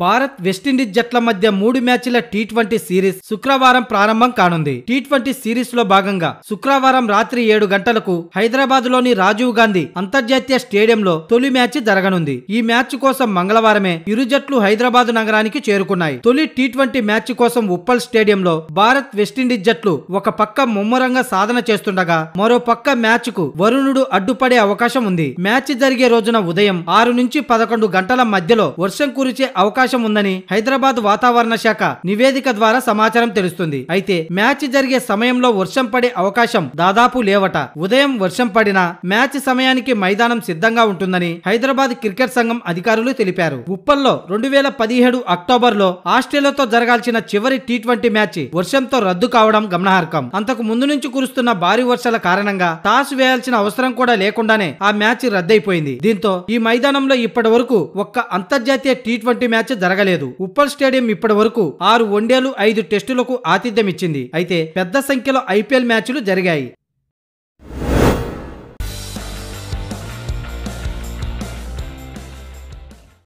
Bharat West Indies జట్ల మధ్య మూడు మ్యాచ్ల టీ ట్వంటీ సిరీస్ శుక్రవారం ప్రారంభం కానుంది టీ ట్వంటీ సిరీస్ లో భాగంగా శుక్రవారం రాత్రి ఏడు గంటలకు హైదరాబాద్ లోని రాజీవ్ గాంధీ అంతర్జాతీయ స్టేడియంలో తొలి మ్యాచ్ జరగనుంది ఈ మ్యాచ్ కోసం మంగళవారమే ఇరు జట్లు హైదరాబాద్ నగరానికి చేరుకున్నాయి తొలి టీ ట్వంటీ మ్యాచ్ కోసం ఉప్పల్ స్టేడియంలో భారత్ వెస్టిండీస్ జట్లు ఒక పక్క ముమ్మరంగా సాధన చేస్తుండగా మరో పక్క మ్యాచ్ కు వరుణుడు అడ్డుపడే అవకాశం ఉంది మ్యాచ్ జరిగే రోజున ఉదయం ఆరు నుంచి పదకొండు గంటల మధ్యలో వర్షం కురిచే అవకాశం అవకాశం ఉందని హైదరాబాద్ వాతావరణ శాఖ నివేదిక ద్వారా సమాచారం తెలుస్తుంది అయితే మ్యాచ్ జరిగే సమయంలో వర్షం పడే అవకాశం దాదాపు లేవట ఉదయం వర్షం పడినా మ్యాచ్ సమయానికి మైదానం సిద్ధంగా ఉంటుందని హైదరాబాద్ క్రికెట్ సంఘం అధికారులు తెలిపారు ఉప్పల్లో రెండు వేల పదిహేడు అక్టోబర్ లో ఆస్ట్రేలియాతో జరగాల్సిన చివరి టీ ట్వంటీ మ్యాచ్ వర్షంతో రద్దు కావడం గమనార్హం అంతకు ముందు నుంచి కురుస్తున్న భారీ వర్షాల కారణంగా టాస్ వేయాల్సిన అవసరం కూడా లేకుండానే ఆ మ్యాచ్ రద్దయిపోయింది దీంతో ఈ మైదానంలో ఇప్పటి వరకు ఒక్క అంతర్జాతీయ టీ ట్వంటీ మ్యాచ్ జరగలేదు ఉప్పల్ స్టేడియం ఇప్పటి వరకు ఆరు వన్డేలు ఐదు టెస్టులకు ఆతిథ్యమిచ్చింది అయితే పెద్ద సంఖ్యలో ఐపీఎల్ మ్యాచ్లు జరిగాయి